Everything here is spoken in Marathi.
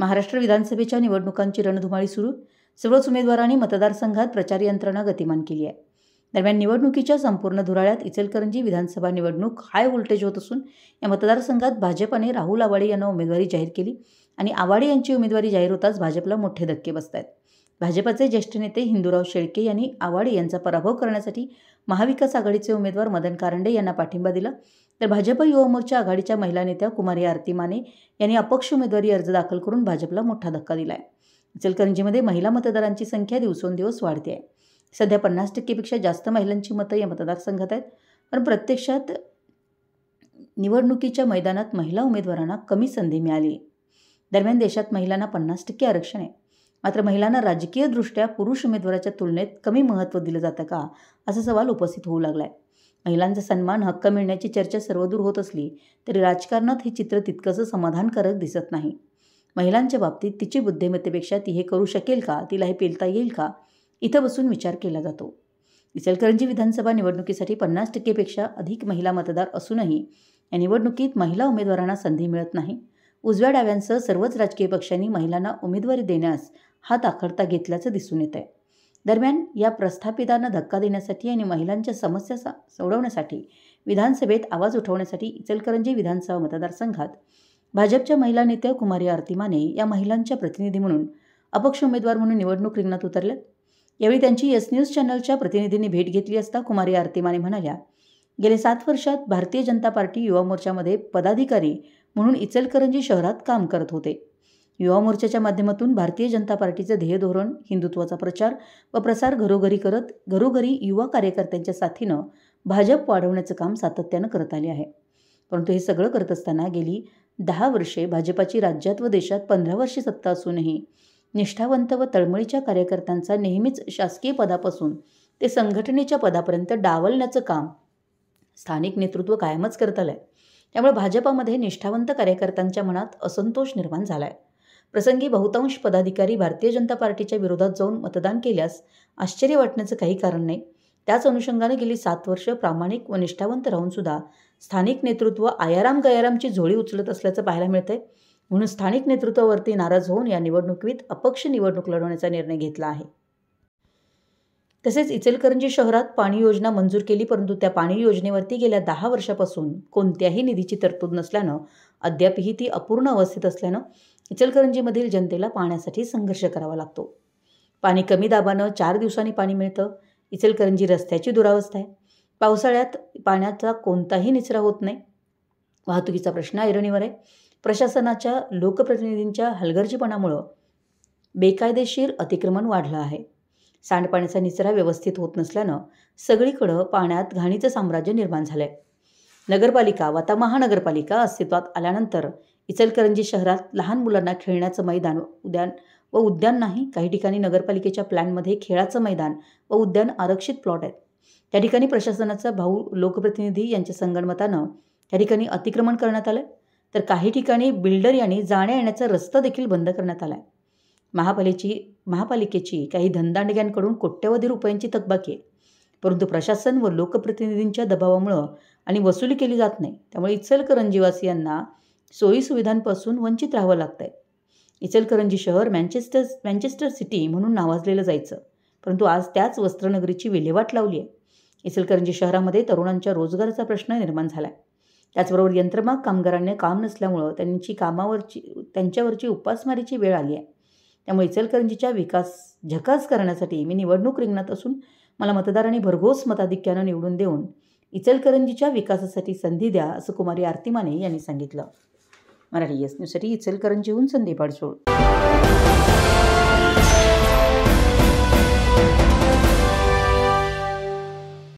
महाराष्ट्र विधानसभेच्या निवडणुकांची रणधुमाळी सुरू सर्वच उमेदवारांनी मतदारसंघात प्रचार यंत्रणा गतिमान केली आहे दरम्यान निवडणुकीच्या संपूर्ण धुराळ्यात इचलकरंजी विधानसभा निवडणूक हाय व्होल्टेज होत असून या मतदारसंघात भाजपाने राहुल आवाडे यांना उमेदवारी जाहीर केली आणि आवाडे यांची उमेदवारी जाहीर होताच भाजपला मोठे धक्के बसत आहेत भाजपचे ज्येष्ठ नेते हिंदूराव शेळके यांनी आवाडे यांचा पराभव करण्यासाठी महाविकास आघाडीचे उमेदवार मदन कारंडे यांना पाठिंबा दिला तर भाजप युवा मोर्चा आघाडीच्या महिला नेत्या कुमारी आरती माने यांनी अपक्ष उमेदवारी अर्ज दाखल करून भाजपला मोठा धक्का दिला आहे इचलकरंजीमध्ये महिला मतदारांची संख्या दिवसेंदिवस वाढते आहे सध्या पन्नास टक्केपेक्षा जास्त महिलांची मतं या मतदारसंघात आहेत पण प्रत्यक्षात निवडणुकीच्या मैदानात महिला उमेदवारांना कमी संधी मिळाली दरम्यान देशात महिलांना पन्नास टक्के आरक्षण आहे मात्र महिलांना राजकीयदृष्ट्या पुरुष उमेदवाराच्या तुलनेत कमी महत्त्व दिलं जातं का असा सवाल उपस्थित होऊ लागला आहे महिलांचा सन्मान हक्क मिळण्याची चर्चा सर्वदूर होत असली तरी राजकारणात हे चित्र तितकंसं समाधानकारक दिसत नाही महिलांच्या बाबतीत तिची बुद्धिमत्तेपेक्षा ती हे करू शकेल का तिला हे पेलता येईल का इथं बसून विचार केला जातो इचलकरंजी विधानसभा निवडणुकीसाठी पन्नास टक्केपेक्षा अधिक महिला मतदार असूनही या निवडणुकीत महिला उमेदवारांना संधी मिळत नाही उजव्या डाव्यांसह सर्वच राजकीय पक्षांनी महिलांना उमेदवारी देण्यास हा आखडता घेतल्याचं दिसून येत आहे दरम्यान या प्रस्थापितांना धक्का देण्यासाठी आणि महिलांच्या समस्या सोडवण्यासाठी विधानसभेत आवाज उठवण्यासाठी इचलकरंजी विधानसभा मतदारसंघात भाजपच्या महिला नेत्या कुमारी आरती माने या महिलांच्या प्रतिनिधी म्हणून अपक्ष उमेदवार म्हणून निवडणूक रिंगणात उतरल्या यावेळी त्यांची यस न्यूज चॅनलच्या प्रतिनिधींनी भेट घेतली असता कुमारी आरती माने म्हणाल्या गेल्या सात वर्षात भारतीय जनता पार्टी युवा मोर्चामध्ये पदाधिकारी म्हणून इचलकरंजी शहरात काम करत होते युवा मोर्चाच्या माध्यमातून भारतीय जनता पार्टीचं ध्येय धोरण हिंदुत्वाचा प्रचार व प्रसार घरोघरी करत घरोघरी युवा कार्यकर्त्यांच्या साथीनं भाजप वाढवण्याचं काम सातत्यानं करत आले आहे परंतु हे सगळं करत असताना गेली दहा वर्षे भाजपाची राज्यात व देशात पंधरा वर्षे सत्ता असूनही निष्ठावंत व तळमळीच्या कार्यकर्त्यांचा नेहमीच शासकीय पदापासून ते संघटनेच्या पदापर्यंत डावलण्याचं काम स्थानिक नेतृत्व कायमच करत आलंय त्यामुळे भाजपामध्ये निष्ठावंत कार्यकर्त्यांच्या मनात असंतोष निर्माण झालाय प्रसंगी बहुतांश पदाधिकारी भारतीय जनता पार्टीच्या विरोधात जाऊन मतदान केल्यास आश्चर्य वाटण्याचं काही कारण नाही त्याच अनुषंगाने गेली सात वर्ष प्रामाणिक व निष्ठावंत सुद्धा स्थानिक नेतृत्व आयाराम गयारामची झोळी उचलत असल्याचं पाहायला मिळतंय म्हणून स्थानिक नेतृत्वावरती नाराज होऊन या निवडणुकीत अपक्ष निवडणूक लढवण्याचा निर्णय घेतला आहे तसेच इचलकरंजी शहरात पाणी योजना मंजूर केली परंतु त्या पाणी योजनेवरती गेल्या दहा वर्षापासून कोणत्याही निधीची तरतूद नसल्यानं अद्यापही ती अपूर्ण अवस्थेत असल्यानं इचलकरंजीमधील जनतेला पाण्यासाठी संघर्ष करावा लागतो पाणी कमी दाबानं चार दिवसांनी पाणी मिळतं इचलकरंजी रस्त्याची दुरावस्था आहे पावसाळ्यात पाण्याचा कोणताही निचरा होत नाही वाहतुकीचा प्रश्न ऐरणीवर आहे प्रशासनाच्या लोकप्रतिनिधींच्या हलगर्जीपणामुळं बेकायदेशीर अतिक्रमण वाढलं आहे सांडपाण्याचा निचरा व्यवस्थित होत नसल्यानं सगळीकडं पाण्यात घाणीचं साम्राज्य निर्माण झालं आहे नगरपालिका व आता महानगरपालिका अस्तित्वात आल्यानंतर इचलकरंजी शहरात लहान मुलांना खेळण्याचं मैदान उद्यान व उद्यान नाही काही ठिकाणी नगरपालिकेच्या प्लॅनमध्ये खेळाचं मैदान व उद्यान आरक्षित प्लॉट आहेत त्या ठिकाणी प्रशासनाचा भाऊ लोकप्रतिनिधी यांच्या संगणमतानं त्या ठिकाणी अतिक्रमण करण्यात आलं तर काही ठिकाणी बिल्डर यांनी जाण्या येण्याचा रस्ता देखील बंद करण्यात आला आहे महापालिकेची महापालिकेची काही धंदांडग्यांकडून कोट्यवधी रुपयांची तकबाकी आहे परंतु प्रशासन व लोकप्रतिनिधींच्या दबावामुळं आणि वसुली केली जात नाही त्यामुळे इचलकरंजीवासियांना सोयीसुविधांपासून वंचित राहावं लागतंय आहे इचलकरंजी शहर मँचेस्टर मँचेस्टर सिटी म्हणून नावाजलेलं जायचं परंतु आज त्याच वस्त्रनगरीची विल्हेवाट लावली आहे इचलकरंजी शहरामध्ये तरुणांच्या रोजगाराचा प्रश्न निर्माण झाला आहे त्याचबरोबर यंत्रमाग कामगारांना काम नसल्यामुळं त्यांची कामावरची त्यांच्यावरची उपासमारीची वेळ आली आहे त्यामुळे इचलकरंजीच्या विकास झकास करण्यासाठी मी निवडणूक रिंगणात असून मला मतदारांनी भरघोस मताधिक्यानं निवडून देऊन इचलकरंजीच्या विकासासाठी संधी द्या असं कुमारी आरतीमाने यांनी सांगितलं मराठी येस न्यूजसाठी इचलकरंजीहून संदीप अडसूळ